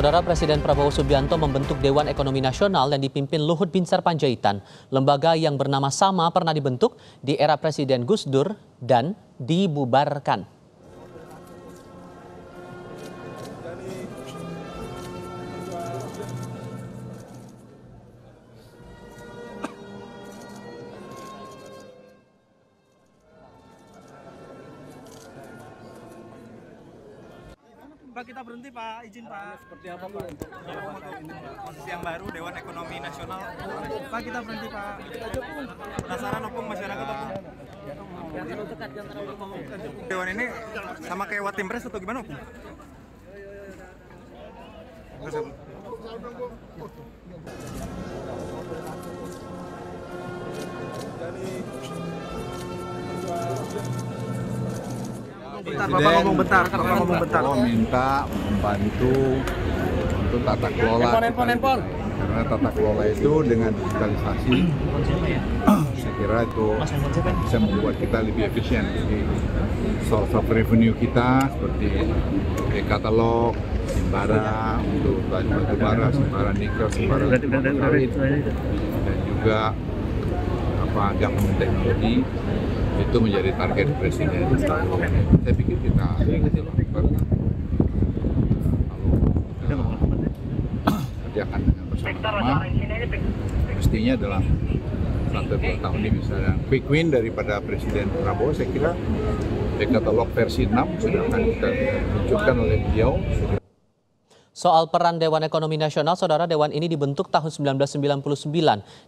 Saudara Presiden Prabowo Subianto membentuk Dewan Ekonomi Nasional yang dipimpin Luhut Binsar Panjaitan. Lembaga yang bernama sama pernah dibentuk di era Presiden Gus Dur dan dibubarkan. kita berhenti Pak? Izin Pak. Seperti apa Pak? Posisi yang baru Dewan Ekonomi Nasional. Pak kita berhenti Pak. Penasaran opung masyarakat opung? Dewan ini sama kayak Watim Pres atau gimana opung? Bapak ngomong bentar, Bapak ngomong bentar. minta membantu untuk tata kelola. Karena tata kelola itu dengan digitalisasi, saya kira itu bisa membuat kita lebih efisien. Jadi source of revenue kita seperti e-katalog, simbara untuk batu bara, simbara nikel, simbara dan juga apa gabungan teknologi itu menjadi target presiden kalau saya pikir kita gitu lakukan kalau akan dengan bersama-sama mestinya dalam satu dua tahun ini bisa yang quick win daripada Presiden Prabowo saya kira katalog versi 6 sudah akan kita tunjukkan oleh beliau sudah Soal peran Dewan Ekonomi Nasional, Saudara Dewan ini dibentuk tahun 1999.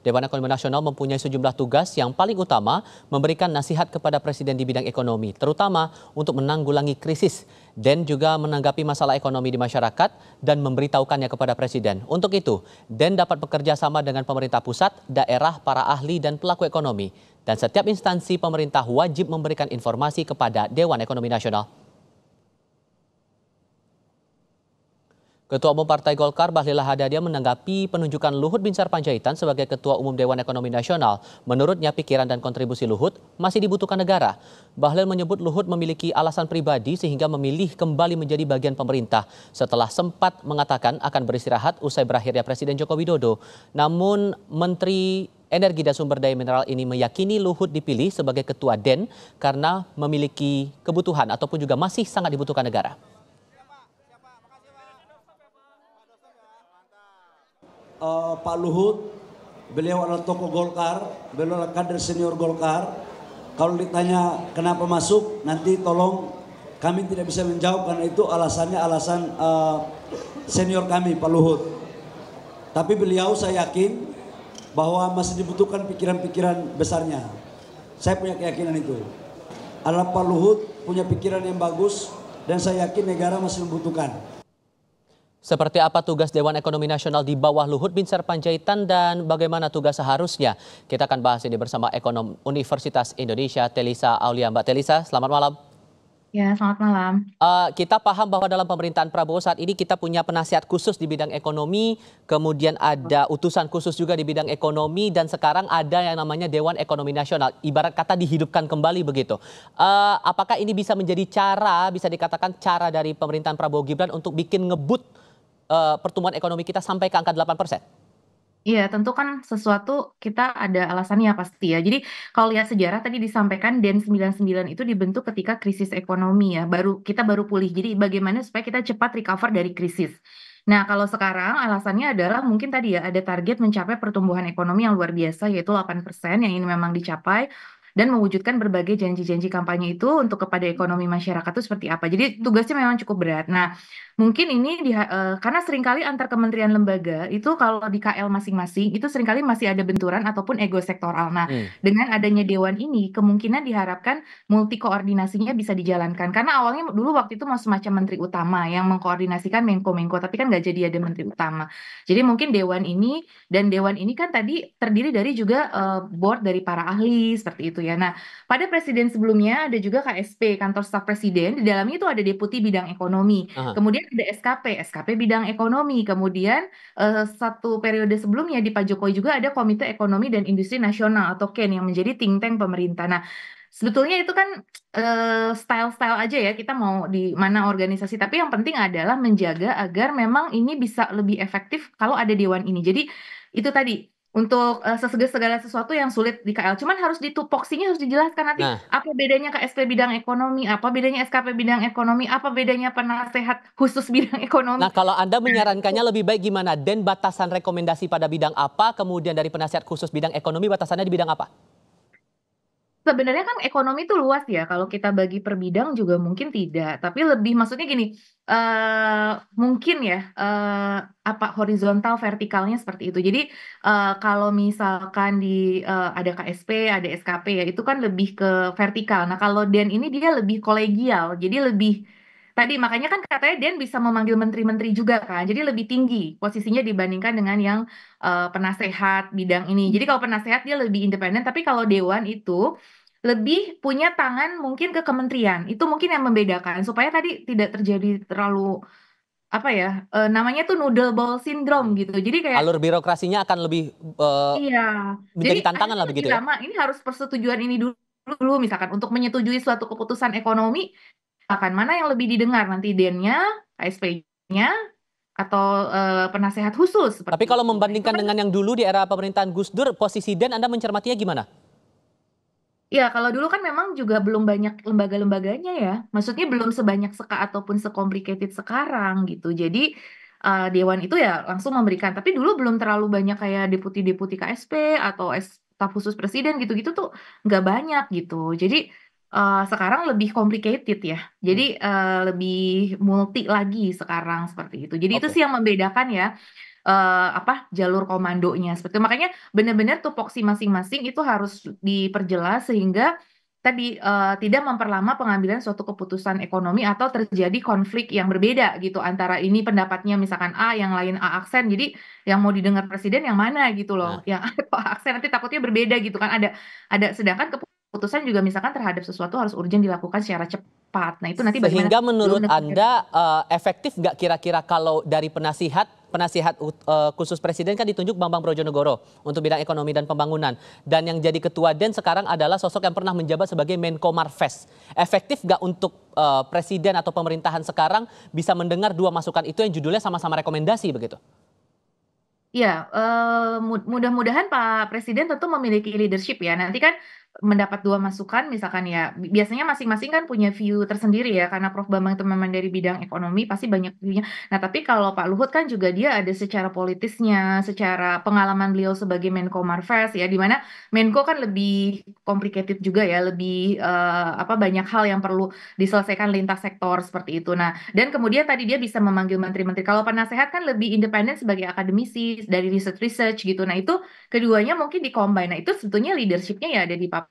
Dewan Ekonomi Nasional mempunyai sejumlah tugas yang paling utama memberikan nasihat kepada Presiden di bidang ekonomi, terutama untuk menanggulangi krisis dan juga menanggapi masalah ekonomi di masyarakat dan memberitahukannya kepada Presiden. Untuk itu, Den dapat bekerja sama dengan pemerintah pusat, daerah, para ahli, dan pelaku ekonomi. Dan setiap instansi pemerintah wajib memberikan informasi kepada Dewan Ekonomi Nasional. Ketua Umum Partai Golkar Bahlil Lahadadia menanggapi penunjukan Luhut Binsar Panjaitan sebagai Ketua Umum Dewan Ekonomi Nasional. Menurutnya pikiran dan kontribusi Luhut masih dibutuhkan negara. Bahlil menyebut Luhut memiliki alasan pribadi sehingga memilih kembali menjadi bagian pemerintah setelah sempat mengatakan akan beristirahat usai berakhirnya Presiden Joko Widodo. Namun Menteri Energi dan Sumber Daya Mineral ini meyakini Luhut dipilih sebagai Ketua DEN karena memiliki kebutuhan ataupun juga masih sangat dibutuhkan negara. uh, Pak Luhut, beliau adalah tokoh Golkar, beliau adalah kader senior Golkar. Kalau ditanya kenapa masuk, nanti tolong kami tidak bisa menjawab karena itu alasannya alasan uh, senior kami Pak Luhut. Tapi beliau saya yakin bahwa masih dibutuhkan pikiran-pikiran besarnya. Saya punya keyakinan itu. Adalah Pak Luhut punya pikiran yang bagus dan saya yakin negara masih membutuhkan. Seperti apa tugas Dewan Ekonomi Nasional di bawah Luhut Binsar Panjaitan dan bagaimana tugas seharusnya? Kita akan bahas ini bersama ekonom Universitas Indonesia Telisa Aulia. Mbak Telisa, selamat malam. Ya, selamat malam. Uh, kita paham bahwa dalam pemerintahan Prabowo saat ini kita punya penasihat khusus di bidang ekonomi, kemudian ada utusan khusus juga di bidang ekonomi, dan sekarang ada yang namanya Dewan Ekonomi Nasional. Ibarat kata dihidupkan kembali begitu. Uh, apakah ini bisa menjadi cara, bisa dikatakan cara dari pemerintahan Prabowo Gibran untuk bikin ngebut uh, pertumbuhan ekonomi kita sampai ke angka 8 persen? Iya, tentu kan sesuatu kita ada alasannya pasti ya. Jadi kalau lihat sejarah tadi disampaikan DEN 99 itu dibentuk ketika krisis ekonomi ya. Baru kita baru pulih. Jadi bagaimana supaya kita cepat recover dari krisis. Nah, kalau sekarang alasannya adalah mungkin tadi ya ada target mencapai pertumbuhan ekonomi yang luar biasa yaitu 8% yang ini memang dicapai dan mewujudkan berbagai janji-janji kampanye itu untuk kepada ekonomi masyarakat itu seperti apa. Jadi tugasnya memang cukup berat. Nah, mungkin ini di, uh, karena seringkali antar kementerian lembaga itu kalau di KL masing-masing itu seringkali masih ada benturan ataupun ego sektoral. Nah, hmm. dengan adanya dewan ini kemungkinan diharapkan multi koordinasinya bisa dijalankan. Karena awalnya dulu waktu itu masih macam menteri utama yang mengkoordinasikan mengko mengko, tapi kan nggak jadi ada menteri utama. Jadi mungkin dewan ini dan dewan ini kan tadi terdiri dari juga uh, board dari para ahli seperti itu. Gitu ya. Nah, pada presiden sebelumnya ada juga KSP, kantor staf presiden, di dalamnya itu ada deputi bidang ekonomi. Aha. Kemudian ada SKP, SKP bidang ekonomi. Kemudian uh, satu periode sebelumnya di Pak Jokowi juga ada Komite Ekonomi dan Industri Nasional atau KEN yang menjadi think tank pemerintah. Nah, sebetulnya itu kan eh, style-style uh, style -style aja ya kita mau di mana organisasi tapi yang penting adalah menjaga agar memang ini bisa lebih efektif kalau ada dewan ini jadi itu tadi untuk uh, sesudah segala sesuatu yang sulit di KL. Cuman harus ditupoksinya harus dijelaskan nanti nah. apa bedanya KSP bidang ekonomi, apa bedanya SKP bidang ekonomi, apa bedanya penasehat khusus bidang ekonomi. Nah, kalau Anda nah. menyarankannya lebih baik gimana? Dan batasan rekomendasi pada bidang apa? Kemudian dari penasehat khusus bidang ekonomi batasannya di bidang apa? sebenarnya kan ekonomi itu luas ya. Kalau kita bagi per bidang juga mungkin tidak, tapi lebih maksudnya gini, uh, mungkin ya uh, apa horizontal vertikalnya seperti itu. Jadi uh, kalau misalkan di uh, ada KSP, ada SKP ya itu kan lebih ke vertikal. Nah, kalau Dian e ini dia lebih kolegial. Jadi lebih tadi makanya kan katanya Dian bisa memanggil menteri-menteri juga kan. Jadi lebih tinggi posisinya dibandingkan dengan yang uh, penasehat bidang ini. Jadi kalau penasehat dia lebih independen, tapi kalau dewan itu lebih punya tangan mungkin ke kementerian. Itu mungkin yang membedakan supaya tadi tidak terjadi terlalu apa ya uh, namanya tuh noodle ball syndrome gitu jadi kayak alur birokrasinya akan lebih uh, iya menjadi jadi, tantangan lah begitu ya. lama, ya ini harus persetujuan ini dulu dulu misalkan untuk menyetujui suatu keputusan ekonomi akan mana yang lebih didengar nanti dennya, KSP-nya, atau e, penasehat khusus. Tapi kalau membandingkan itu. dengan yang dulu di era pemerintahan Gus Dur, posisi den Anda mencermatinya gimana? Ya, kalau dulu kan memang juga belum banyak lembaga-lembaganya ya. Maksudnya belum sebanyak seka ataupun sekomplikated sekarang gitu. Jadi uh, dewan itu ya langsung memberikan. Tapi dulu belum terlalu banyak kayak deputi-deputi KSP atau staf khusus presiden gitu-gitu tuh nggak banyak gitu. Jadi Uh, sekarang lebih complicated ya. Jadi, uh, lebih multi lagi sekarang, seperti itu. Jadi itu sih yang membedakan ya, uh, apa, jalur komandonya, seperti itu. Makanya benar-benar tupoksi masing-masing itu harus diperjelas sehingga tadi, uh, tidak memperlama pengambilan suatu keputusan ekonomi atau terjadi konflik yang berbeda gitu antara ini pendapatnya misalkan A, yang lain A aksen. Jadi yang mau didengar presiden yang mana gitu Nah. loh, yang A aksen, nanti takutnya berbeda gitu kan, ada ada sedangkan keputusan keputusan juga misalkan terhadap sesuatu harus urgent dilakukan secara cepat. Nah itu nanti bagaimana? Sehingga menurut anda uh, efektif nggak kira-kira kalau dari penasihat penasihat uh, khusus presiden kan ditunjuk Bambang Brojonegoro untuk bidang ekonomi dan pembangunan dan yang jadi ketua den sekarang adalah sosok yang pernah menjabat sebagai Menko Marves. Efektif nggak untuk uh, presiden atau pemerintahan sekarang bisa mendengar dua masukan itu yang judulnya sama-sama rekomendasi begitu? Ya, uh, mudah-mudahan Pak Presiden tentu memiliki leadership ya. Nanti kan mendapat dua masukan misalkan ya biasanya masing-masing kan punya view tersendiri ya karena Prof Bambang teman-teman dari bidang ekonomi pasti banyak view-nya. Nah, tapi kalau Pak Luhut kan juga dia ada secara politisnya, secara pengalaman beliau sebagai Menko Marves ya dimana Menko kan lebih complicated juga ya, lebih uh, apa banyak hal yang perlu diselesaikan lintas sektor seperti itu. Nah, dan kemudian tadi dia bisa memanggil menteri-menteri. Kalau penasehat kan lebih independen sebagai akademisi dari research research gitu. Nah, itu keduanya mungkin di combine. Nah, itu sebetulnya leadershipnya ya ada di Pak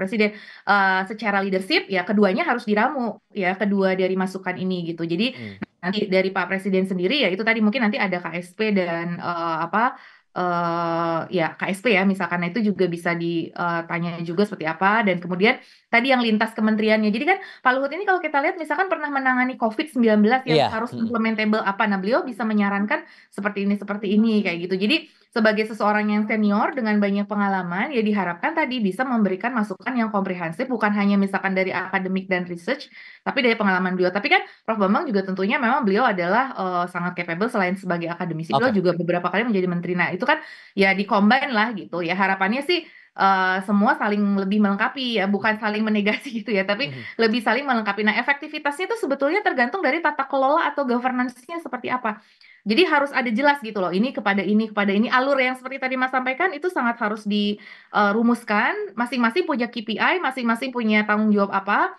presiden uh, secara leadership ya keduanya harus diramu ya kedua dari masukan ini gitu. Jadi hmm. nanti dari Pak Presiden sendiri ya itu tadi mungkin nanti ada KSP dan uh, apa uh, ya KSP ya misalkan itu juga bisa ditanya juga seperti apa dan kemudian tadi yang lintas kementeriannya jadi kan Pak Luhut ini kalau kita lihat misalkan pernah menangani COVID-19 yang yeah. harus hmm. implementable apa nah beliau bisa menyarankan seperti ini seperti ini kayak gitu jadi sebagai seseorang yang senior dengan banyak pengalaman, ya diharapkan tadi bisa memberikan masukan yang komprehensif, bukan hanya misalkan dari akademik dan research, tapi dari pengalaman beliau. Tapi kan Prof. Bambang juga tentunya memang beliau adalah uh, sangat capable selain sebagai akademisi, okay. beliau juga beberapa kali menjadi menteri. Nah itu kan ya dikombin lah gitu ya. Harapannya sih Eh, semua saling lebih melengkapi ya, hmm. bukan saling menegasi gitu ya, tapi hmm. lebih saling melengkapi. Nah, efektivitasnya itu sebetulnya tergantung dari tata kelola atau governance-nya seperti apa. Jadi harus ada jelas gitu loh, ini kepada ini, kepada ini. Alur yang seperti tadi Mas sampaikan itu sangat harus dirumuskan, eh, masing-masing punya KPI, masing-masing punya tanggung jawab apa,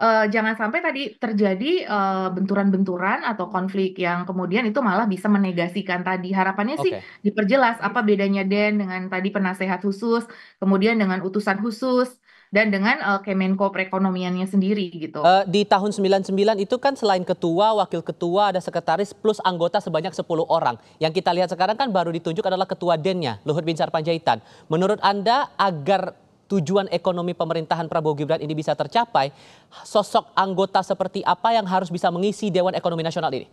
uh, jangan sampai tadi terjadi benturan eh, benturan-benturan atau konflik yang kemudian itu malah bisa menegasikan tadi. Harapannya okay. sih diperjelas apa bedanya Den dengan tadi penasehat khusus, kemudian dengan utusan khusus dan dengan uh, Kemenko perekonomiannya sendiri gitu. Uh, di tahun 99 itu kan selain ketua, wakil ketua, ada sekretaris plus anggota sebanyak 10 orang. Yang kita lihat sekarang kan baru ditunjuk adalah ketua den Luhut Binsar Panjaitan. Menurut Anda agar tujuan ekonomi pemerintahan Prabowo Gibran ini bisa tercapai, sosok anggota seperti apa yang harus bisa mengisi Dewan Ekonomi Nasional ini?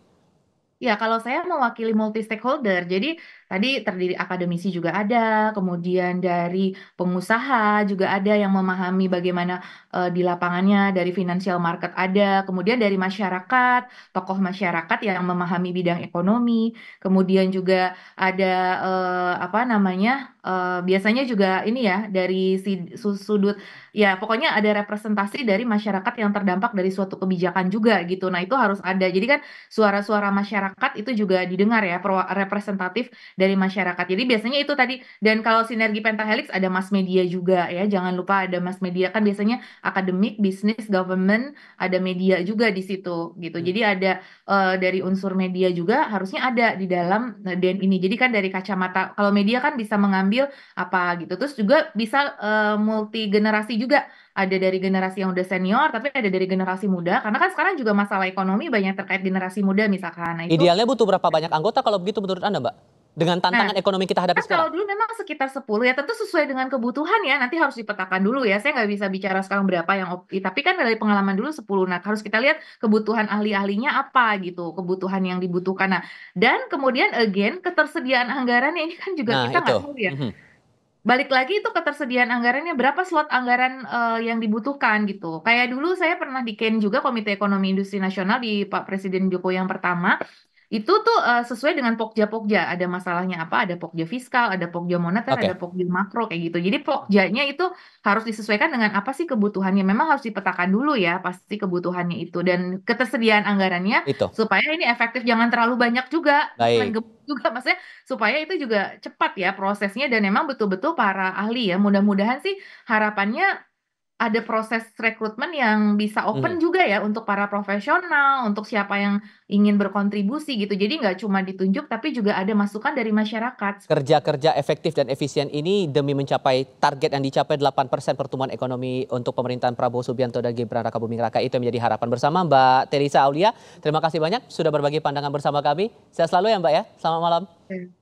Ya, kalau saya mewakili multi stakeholder, jadi Tadi terdiri akademisi juga ada, kemudian dari pengusaha juga ada yang memahami bagaimana uh, di lapangannya, dari financial market ada, kemudian dari masyarakat, tokoh masyarakat yang memahami bidang ekonomi, kemudian juga ada uh, apa namanya? Uh, biasanya juga ini ya dari si, sudut ya pokoknya ada representasi dari masyarakat yang terdampak dari suatu kebijakan juga gitu. Nah, itu harus ada. Jadi kan suara-suara masyarakat itu juga didengar ya representatif dari masyarakat. Jadi biasanya itu tadi dan kalau sinergi Pentahelix ada mass media juga ya. Jangan lupa ada mass media kan biasanya akademik, bisnis, government, ada media juga di situ gitu. Hmm. Jadi ada uh, dari unsur media juga harusnya ada di dalam eh, dan ini. Jadi kan dari kacamata kalau media kan bisa mengambil apa gitu. Terus juga bisa uh, eh, multi generasi juga ada dari generasi yang udah senior, tapi ada dari generasi muda. Karena kan sekarang juga masalah ekonomi banyak terkait generasi muda misalkan. Nah, itu... Idealnya butuh berapa banyak anggota kalau begitu menurut Anda, Mbak? dengan nah, tantangan nah, ekonomi kita hadapi kan sekarang? Kalau dulu memang sekitar 10 ya, tentu sesuai dengan kebutuhan ya. Nanti harus dipetakan dulu ya. Saya nggak bisa bicara sekarang berapa yang opti, tapi kan dari pengalaman dulu 10. Nah, harus kita lihat kebutuhan ahli-ahlinya apa gitu, kebutuhan yang dibutuhkan. Nah, dan kemudian again ketersediaan anggaran ini kan juga nah, kita nggak tahu ya. Mm -hmm balik lagi itu ketersediaan anggarannya berapa slot anggaran uh, yang dibutuhkan gitu. Kayak dulu saya pernah di Ken juga Komite Ekonomi Industri Nasional di Pak Presiden Joko yang pertama, itu tuh uh, sesuai dengan pokja-pokja, ada masalahnya apa, ada pokja fiskal, ada pokja moneter, okay. ada pokja makro, kayak gitu. Jadi pokjanya itu harus disesuaikan dengan apa sih kebutuhannya, memang harus dipetakan dulu ya, pasti kebutuhannya itu dan ketersediaan anggarannya, Itu. supaya ini efektif, jangan terlalu banyak juga, Baik. juga maksudnya supaya itu juga cepat ya prosesnya dan memang betul-betul para ahli ya, mudah-mudahan sih harapannya ada proses rekrutmen yang bisa open hmm. juga ya untuk para profesional, untuk siapa yang ingin berkontribusi gitu. Jadi nggak cuma ditunjuk tapi juga ada masukan dari masyarakat. Kerja-kerja efektif dan efisien ini demi mencapai target yang dicapai 8% pertumbuhan ekonomi untuk pemerintahan Prabowo Subianto dan Gibran Raka Buming Raka itu menjadi harapan bersama Mbak Teresa Aulia. Terima kasih banyak sudah berbagi pandangan bersama kami. Sehat selalu ya Mbak ya. Selamat malam. Hmm.